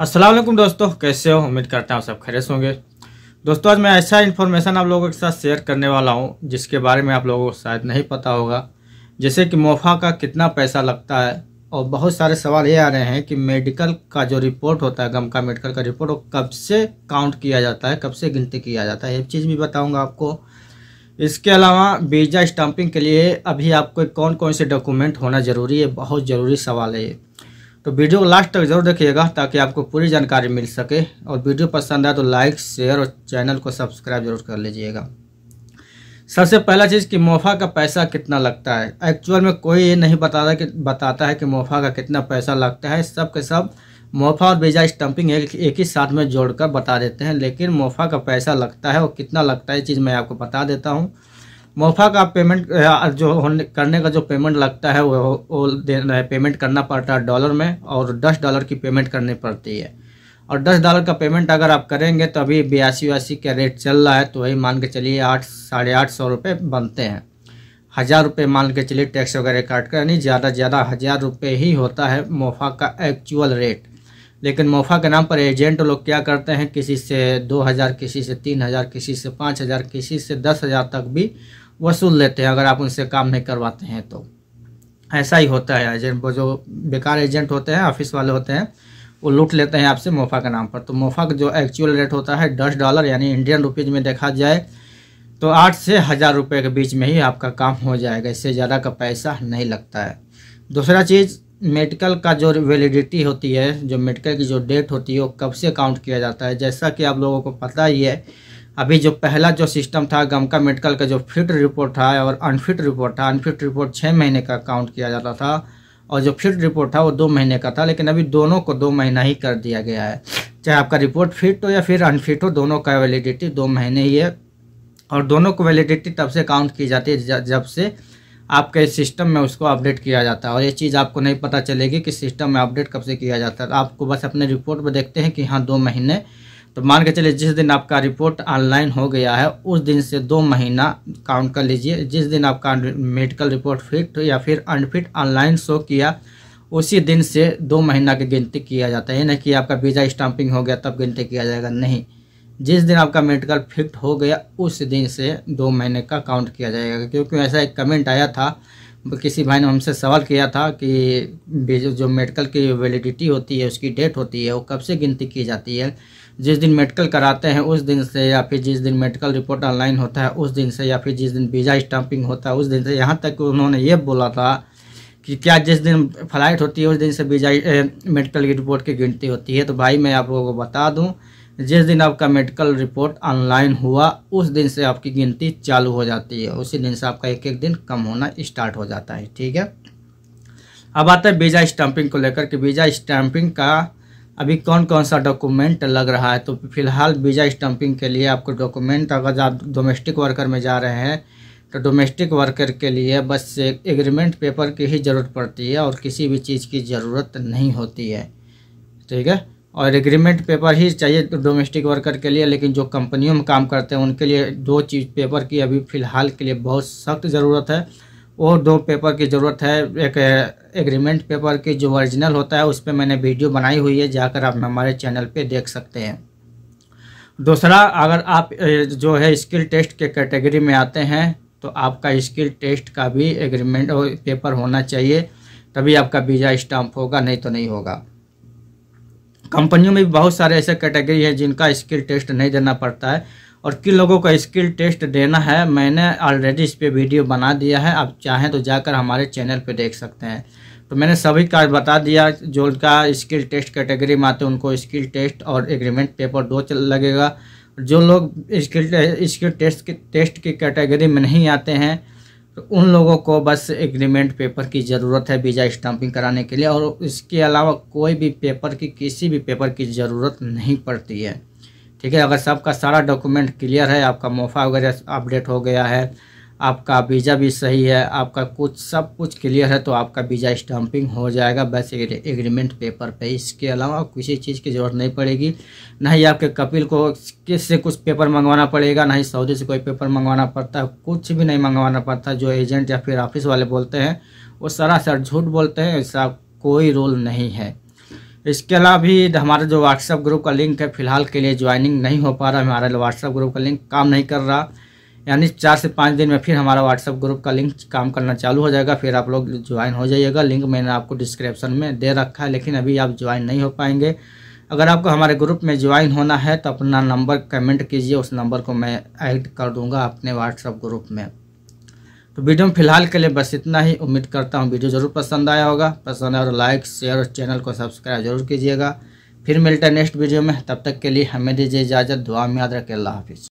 असलम दोस्तों कैसे हो उम्मीद करता हूँ सब खरेस होंगे दोस्तों आज मैं ऐसा इन्फॉर्मेशन आप लोगों के साथ शेयर करने वाला हूँ जिसके बारे में आप लोगों को शायद नहीं पता होगा जैसे कि मोफा का कितना पैसा लगता है और बहुत सारे सवाल ये आ रहे हैं कि मेडिकल का जो रिपोर्ट होता है गम का मेडिकल का रिपोर्ट वो कब से काउंट किया जाता है कब से गिनती किया जाता है ये चीज़ भी बताऊँगा आपको इसके अलावा वीज़ा स्टम्पिंग के लिए अभी आपको कौन कौन से डॉक्यूमेंट होना ज़रूरी है बहुत ज़रूरी सवाल है ये तो वीडियो को लास्ट तक जरूर देखिएगा ताकि आपको पूरी जानकारी मिल सके और वीडियो पसंद आए तो लाइक शेयर और चैनल को सब्सक्राइब जरूर कर लीजिएगा सबसे पहला चीज़ कि मोफा का पैसा कितना लगता है एक्चुअल में कोई ये नहीं बताता कि बताता है कि मोफा का कितना पैसा लगता है सब के सब मोफा और वीज़ा स्टम्पिंग एक, एक ही साथ में जोड़कर बता देते हैं लेकिन मोफा का पैसा लगता है और कितना लगता है चीज़ मैं आपको बता देता हूँ मोफा का पेमेंट जो होने करने का जो पेमेंट लगता है वो, वो पेमेंट करना पड़ता है डॉलर में और दस डॉलर की पेमेंट करनी पड़ती है और दस डॉलर का पेमेंट अगर आप करेंगे तो अभी बयासी व्यासी का रेट चल रहा है तो वही मान के चलिए आठ साढ़े आठ सौ रुपये बनते हैं हज़ार रुपये मान के चलिए टैक्स वगैरह काट कर यानी ज़्यादा से ज़्यादा हज़ार रुपये ही होता है मोफा का एक्चुअल रेट लेकिन मोफा के नाम पर एजेंट लोग क्या करते हैं किसी से दो हज़ार किसी से तीन हज़ार किसी से पाँच हज़ार किसी से दस हज़ार तक भी वसूल लेते हैं अगर आप उनसे काम नहीं करवाते हैं तो ऐसा ही होता है एजेंट वो जो बेकार एजेंट होते हैं ऑफिस वाले होते हैं वो लूट लेते हैं आपसे मोफा के नाम पर तो मोफा का जो एक्चुअल रेट होता है दस डॉलर यानी इंडियन रुपीज़ में देखा जाए तो आठ से हज़ार रुपये के बीच में ही आपका काम हो जाएगा इससे ज़्यादा का पैसा नहीं लगता है दूसरा चीज़ मेडिकल का जो वैलिडिटी होती है जो मेडिकल की जो डेट होती है वो कब से काउंट किया जाता है जैसा कि आप लोगों को पता ही है अभी जो पहला जो सिस्टम था गमका मेडिकल का जो फिट रिपोर्ट था और अनफिट रिपोर्ट था अनफिट रिपोर्ट छः महीने का काउंट किया जाता था और जो फिट रिपोर्ट था वो दो महीने का था लेकिन अभी दोनों को दो महीना ही कर दिया गया है चाहे आपका रिपोर्ट फिट हो या फिर अनफिट हो दोनों का वैलिडिटी दो महीने ही है और दोनों को वैलिडिटी तब से काउंट की जाती है जब से आपके सिस्टम में उसको अपडेट किया जाता है और ये चीज़ आपको नहीं पता चलेगी कि सिस्टम में अपडेट कब से किया जाता है आपको बस अपने रिपोर्ट में देखते हैं कि हाँ दो महीने तो मान के चलिए जिस दिन आपका रिपोर्ट ऑनलाइन हो गया है उस दिन से दो महीना काउंट कर लीजिए जिस दिन आपका मेडिकल रिपोर्ट फिट या फिर अनफिट ऑनलाइन शो किया उसी दिन से दो महीना की गिनती किया जाता है यानी कि आपका वीज़ा स्टाम्पिंग हो गया तब गिनती किया जाएगा नहीं जिस दिन आपका मेडिकल फिक्ट हो गया उस दिन से दो महीने का काउंट किया जाएगा क्योंकि ऐसा एक कमेंट आया था किसी भाई ने हमसे सवाल किया था कि जो मेडिकल की वैलिडिटी होती है उसकी डेट होती है वो कब से गिनती की जाती है जिस दिन मेडिकल कराते हैं उस दिन से या फिर जिस दिन मेडिकल रिपोर्ट ऑनलाइन होता है उस दिन से या फिर जिस दिन वीज़ा स्टम्पिंग होता है उस दिन से यहाँ तक उन्होंने ये बोला था कि क्या जिस दिन फ्लाइट होती है उस दिन से वीजा मेडिकल की रिपोर्ट की गिनती होती है तो भाई मैं आप लोगों को बता दूँ जिस दिन आपका मेडिकल रिपोर्ट ऑनलाइन हुआ उस दिन से आपकी गिनती चालू हो जाती है उसी दिन से आपका एक एक दिन कम होना स्टार्ट हो जाता है ठीक है अब आता है वीज़ा स्टम्पिंग को लेकर के वीज़ा स्टम्पिंग का अभी कौन कौन सा डॉक्यूमेंट लग रहा है तो फिलहाल वीज़ा स्टम्पिंग के लिए आपको डॉक्यूमेंट अगर आप डोमेस्टिक वर्कर में जा रहे हैं तो डोमेस्टिक वर्कर के लिए बस एक एग्रीमेंट पेपर की ही ज़रूरत पड़ती है और किसी भी चीज़ की ज़रूरत नहीं होती है ठीक है और एग्रीमेंट पेपर ही चाहिए डोमेस्टिक वर्कर के लिए लेकिन जो कंपनियों में काम करते हैं उनके लिए दो चीज़ पेपर की अभी फ़िलहाल के लिए बहुत सख्त ज़रूरत है और दो पेपर की ज़रूरत है एक एग्रीमेंट पेपर की जो ओरिजिनल होता है उस पर मैंने वीडियो बनाई हुई है जाकर आप हमारे चैनल पे देख सकते हैं दूसरा अगर आप जो है स्किल टेस्ट के कैटेगरी में आते हैं तो आपका स्किल टेस्ट का भी एग्रीमेंट और पेपर होना चाहिए तभी आपका वीज़ा स्टाम्प होगा नहीं तो नहीं होगा कंपनियों में भी बहुत सारे ऐसे कैटेगरी हैं जिनका स्किल टेस्ट नहीं देना पड़ता है और किन लोगों का स्किल टेस्ट देना है मैंने ऑलरेडी इस पर वीडियो बना दिया है आप चाहें तो जाकर हमारे चैनल पर देख सकते हैं तो मैंने सभी का बता दिया जो उनका स्किल टेस्ट कैटेगरी में आते उनको स्किल टेस्ट और एग्रीमेंट पेपर दो चल लगेगा जो लोग स्किल स्किल टेस्ट के टेस्ट की कैटेगरी में नहीं आते हैं तो उन लोगों को बस एग्रीमेंट पेपर की ज़रूरत है वीज़ा स्टम्पिंग कराने के लिए और इसके अलावा कोई भी पेपर की किसी भी पेपर की ज़रूरत नहीं पड़ती है ठीक है अगर सबका सारा डॉक्यूमेंट क्लियर है आपका मोफा वगैरह अपडेट हो गया है आपका वीज़ा भी सही है आपका कुछ सब कुछ क्लियर है तो आपका वीज़ा स्टम्पिंग हो जाएगा बस एग्रीमेंट पेपर पे इसके अलावा किसी चीज़ की ज़रूरत नहीं पड़ेगी ना ही आपके कपिल को किस से कुछ पेपर मंगवाना पड़ेगा ना ही सऊदी से कोई पेपर मंगवाना पड़ता है कुछ भी नहीं मंगवाना पड़ता जो एजेंट या फिर ऑफिस वाले बोलते हैं वो सरासर झूठ बोलते हैं ऐसा कोई रोल नहीं है इसके अलावा भी हमारा जो व्हाट्सअप ग्रुप का लिंक है फिलहाल के लिए ज्वाइनिंग नहीं हो पा रहा हमारा व्हाट्सअप ग्रुप का लिंक काम नहीं कर रहा यानी चार से पाँच दिन में फिर हमारा व्हाट्सएप ग्रुप का लिंक काम करना चालू हो जाएगा फिर आप लोग ज्वाइन हो जाइएगा लिंक मैंने आपको डिस्क्रिप्शन में दे रखा है लेकिन अभी आप ज्वाइन नहीं हो पाएंगे अगर आपको हमारे ग्रुप में ज्वाइन होना है तो अपना नंबर कमेंट कीजिए उस नंबर को मैं ऐड कर दूँगा अपने व्हाट्सएप ग्रुप में तो वीडियो में फिलहाल के लिए बस इतना ही उम्मीद करता हूँ वीडियो ज़रूर पसंद आया होगा पसंद आया तो और लाइक शेयर और चैनल को सब्सक्राइब जरूर कीजिएगा फिर मिलता है नेक्स्ट वीडियो में तब तक के लिए हमें दीजिए इजाज़त दुआ में याद रखें अल्लाह हाफिज़